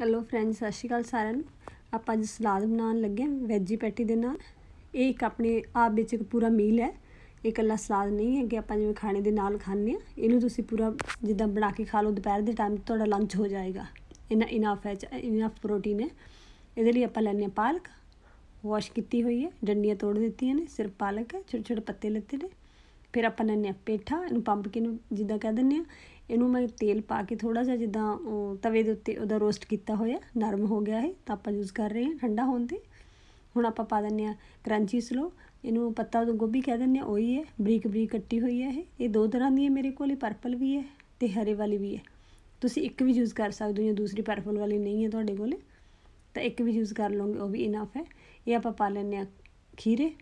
hello friends ਸਤਿ ਸ਼੍ਰੀ ਅਕਾਲ ਸਾਰਿਆਂ ਨੂੰ ਆਪਾਂ ਅੱਜ ਸਲਾਦ ਬਣਾਉਣ ਲੱਗੇ ਵੈਜੀ ਪੈਟੀ ਦੇ ਨਾਲ ਇਹ ਇੱਕ ਆਪਣੇ ਆਪ ਵਿੱਚ ਇੱਕ ਪੂਰਾ ਮੀਲ ਹੈ ਇਹ ਇਕੱਲਾ ਸਲਾਦ ਨਹੀਂ ਹੈ ਕਿ ਆਪਾਂ ਜਿਵੇਂ ਖਾਣੇ ਦੇ ਨਾਲ ਖਾਂਦੇ ਆ ਇਹਨੂੰ ਤੁਸੀਂ ਪੂਰਾ ਜਿੱਦਾਂ ਬਣਾ ਕੇ ਖਾ ਲਓ ਦੁਪਹਿਰ ਦੇ ਟਾਈਮ ਤੁਹਾਡਾ ਲੰਚ ਹੋ ਜਾਏਗਾ ਇਨਾ ਇਨਾਫ ਹੈ ਇਨਾਫ ਪ੍ਰੋਟੀਨ ਹੈ ਇਹਦੇ ਲਈ ਆਪਾਂ ਲੈਣੇ ਪਾਲਕ ਵਾਸ਼ ਕੀਤੀ ਹੋਈ ਹੈ ਡੰਡੀਆਂ ਤੋੜ ਦਿੱਤੀਆਂ ਨੇ ਸਿਰਫ ਪਾਲਕ ਹੈ ਛੋਟੇ ਛੋਟੇ ਪੱਤੇ ਲੱਤੇ ਨੇ ਫਿਰ ਆਪਾਂ ਲੈਨੇ ਆ ਪੇਠਾ ਇਹਨੂੰ ਪੰਪ ਕੇ ਨੂੰ ਜਿੱਦਾਂ ਕਹਿ ਦਿੰਨੇ ਆ ਇਹਨੂੰ ਮੈਂ ਤੇਲ ਪਾ ਕੇ ਥੋੜਾ ਜਿਹਾ ਜਿੱਦਾਂ ਤਵੇ ਦੇ ਉੱਤੇ ਉਹਦਾ ਰੋਸਟ ਕੀਤਾ ਹੋਇਆ ਨਰਮ ਹੋ ਗਿਆ ਹੈ ਤਾਂ ਆਪਾਂ ਯੂਜ਼ ਕਰ ਰਹੇ ਹਾਂ ਠੰਡਾ ਹੋਣ ਤੇ ਹੁਣ ਆਪਾਂ ਪਾ ਦਿੰਨੇ ਆ ਕਰੰਚੀ ਸਲੋ ਇਹਨੂੰ ਪੱਤਾ ਗੋਭੀ ਕਹਿ ਦਿੰਨੇ ਆ ਉਹੀ ਹੈ ਬਰੀਕ ਬਰੀਕ ਕੱਟੀ ਹੋਈ ਹੈ ਇਹ ਇਹ ਦੋ ਤਰ੍ਹਾਂ ਦੀ ਹੈ ਮੇਰੇ ਇਹ ਪਰਪਲ ਵੀ ਹੈ ਤੇ ਹਰੇ ਵਾਲੀ ਵੀ ਹੈ ਤੁਸੀਂ ਇੱਕ ਵੀ ਯੂਜ਼ ਕਰ ਸਕਦੇ ਹੋ ਜਾਂ ਦੂਸਰੀ ਪਰਪਲ ਵਾਲੀ ਨਹੀਂ ਹੈ ਤੁਹਾਡੇ ਕੋਲੇ ਤਾਂ ਇੱਕ ਵੀ ਯੂਜ਼ ਕਰ ਲਓਗੇ ਉਹ ਵੀ ਇਨਾਫ ਹੈ ਇਹ ਆਪਾਂ ਪਾ ਲੈਨੇ ਆ ਖੀਰੇ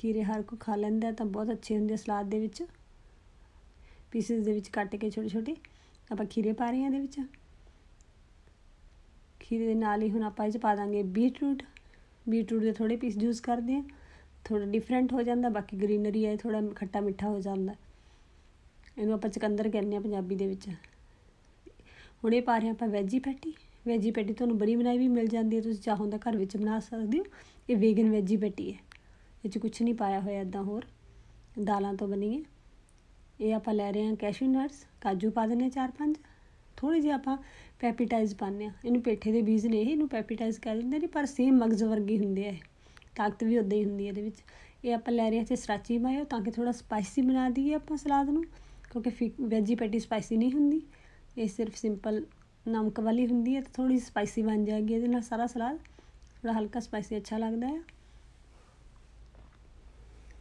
ਖੀਰੇ ਹਰ ਕੋ ਖਾ ਲੈਂਦਾ ਤਾਂ ਬਹੁਤ ਅੱਛੇ ਹੁੰਦੇ ਸਲਾਦ ਦੇ ਵਿੱਚ ਪੀਸਿਸ ਦੇ ਵਿੱਚ ਕੱਟ ਕੇ ਛੋਟੇ ਛੋਟੇ ਆਪਾਂ ਖੀਰੇ ਪਾ ਰਹੇ ਹਾਂ ਇਹਦੇ ਵਿੱਚ ਖੀਰੇ ਦੇ ਨਾਲ ਹੀ ਹੁਣ ਆਪਾਂ ਇਹ ਚ ਪਾ ਦਾਂਗੇ ਬੀਟਰੂਟ ਬੀਟਰੂਟ ਦੇ ਥੋੜੇ ਪੀਸ ਜੂਸ ਕਰਦੇ ਆ ਥੋੜਾ ਡਿਫਰੈਂਟ ਹੋ ਜਾਂਦਾ ਬਾਕੀ ਗ੍ਰੀਨਰੀ ਹੈ ਥੋੜਾ ਖੱਟਾ ਮਿੱਠਾ ਹੋ ਜਾਂਦਾ ਇਹਨੂੰ ਆਪਾਂ ਚਕੰਦਰ ਕਹਿੰਦੇ ਆ ਪੰਜਾਬੀ ਦੇ ਵਿੱਚ ਹੁਣ ਇਹ ਪਾ ਰਹੇ ਆਪਾਂ ਵੈਜੀ ਪੈਟੀ ਵੈਜੀ ਪੈਟੀ ਤੁਹਾਨੂੰ ਬੜੀ ਬਣਾਈ ਵੀ ਮਿਲ ਜਾਂਦੀ ਹੈ ਤੁਸੀਂ ਚਾਹੋ ਤਾਂ ਘਰ ਵਿੱਚ ਬਣਾ ਸਕਦੇ ਹੋ ਇਹ ਵੇਗਨ ਵੈਜੀ ਪੈਟੀ ਹੈ ਇਹ 'ਚ ਕੁਝ ਨਹੀਂ ਪਾਇਆ ਹੋਇਆ ਇਦਾਂ ਹੋਰ ਦਾਲਾਂ ਤੋਂ ਬਣੀ ਹੈ ਇਹ ਆਪਾਂ ਲੈ ਰਹੇ ਹਾਂ ਕੈਸ਼ੂ ਨਟਸ ਕਾਜੂ ਪਾ ਦਿੰਨੇ ਚਾਰ ਪੰਜ ਥੋੜੀ ਜਿਹੀ ਆਪਾਂ ਪੈਪੀਟਾਈਜ਼ ਪਾਉਂਦੇ ਆ ਇਹਨੂੰ ਪੇਠੇ ਦੇ ਬੀਜ ਨੇ ਇਹ ਇਹਨੂੰ ਪੈਪੀਟਾਈਜ਼ ਕਹਿ ਦਿੰਦੇ ਨੇ ਪਰ ਸੇਮ ਮਗਜ਼ ਵਰਗੀ ਹੁੰਦੇ ਆ ਤਾਕਤ ਵੀ ਉਦਾਂ ਹੀ ਹੁੰਦੀ ਹੈ ਇਹਦੇ ਵਿੱਚ ਇਹ ਆਪਾਂ ਲੈ ਰਹੇ ਹਾਂ ਤੇ ਸਰਾਚੀ ਮਾਇਓ ਤਾਂ ਕਿ ਥੋੜਾ ਸਪਾਈਸੀ ਬਣਾ ਦਈਏ ਆਪਾਂ ਸਲਾਦ ਨੂੰ ਕਿਉਂਕਿ ਵੈਜੀ ਪੈਟੀ ਸਪਾਈਸੀ ਨਹੀਂ ਹੁੰਦੀ ਇਹ ਸਿਰਫ ਸਿੰਪਲ ਨਮਕ ਵਾਲੀ ਹੁੰਦੀ ਹੈ ਤੇ ਥੋੜੀ ਸਪਾਈਸੀ ਬਣ ਜਾਏਗੀ ਇਹਦੇ ਨਾਲ ਸਾਰਾ ਸਲਾਦ ਥੋੜਾ ਹਲਕਾ ਸਪਾਈਸੀ ਅੱਛਾ ਲੱਗਦਾ ਹੈ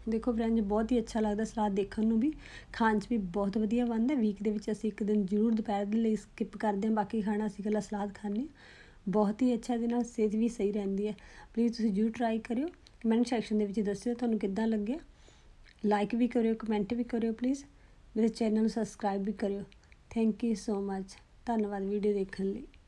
ਦੇਖੋ ਫਰੈਂਚ ਬਹੁਤ ਹੀ ਅੱਛਾ ਲੱਗਦਾ ਸਲਾਦ ਦੇਖਣ ਨੂੰ ਵੀ ਖਾਣ 'ਚ ਵੀ ਬਹੁਤ ਵਧੀਆ ਬਣਦਾ ਵੀਕ ਦੇ ਵਿੱਚ ਅਸੀਂ ਇੱਕ ਦਿਨ ਜ਼ਰੂਰ ਦੁਪਹਿਰ ਦੇ ਲਈ ਸਕਿਪ ਕਰਦੇ ਹਾਂ ਬਾਕੀ ਖਾਣਾ ਅਸੀਂ ਕੱਲਾ ਸਲਾਦ ਖਾਣੇ ਬਹੁਤ ਹੀ ਅੱਛਾ ਦੇ ਨਾਲ ਸਿਹਤ ਵੀ ਸਹੀ ਰਹਿੰਦੀ ਹੈ ਪਲੀਜ਼ ਤੁਸੀਂ ਜ਼ਰੂਰ ਟਰਾਈ ਕਰਿਓ ਕਮੈਂਟ ਸੈਕਸ਼ਨ ਦੇ ਵਿੱਚ ਦੱਸਿਓ ਤੁਹਾਨੂੰ ਕਿੱਦਾਂ ਲੱਗਿਆ ਲਾਈਕ ਵੀ ਕਰਿਓ ਕਮੈਂਟ ਵੀ ਕਰਿਓ ਪਲੀਜ਼ ਮੇਰੇ ਚੈਨਲ ਨੂੰ ਸਬਸਕ੍ਰਾਈਬ ਵੀ ਕਰਿਓ ਥੈਂਕ ਯੂ ਸੋ ਮੱਚ ਧੰਨਵਾਦ ਵੀਡੀਓ ਦੇਖਣ ਲਈ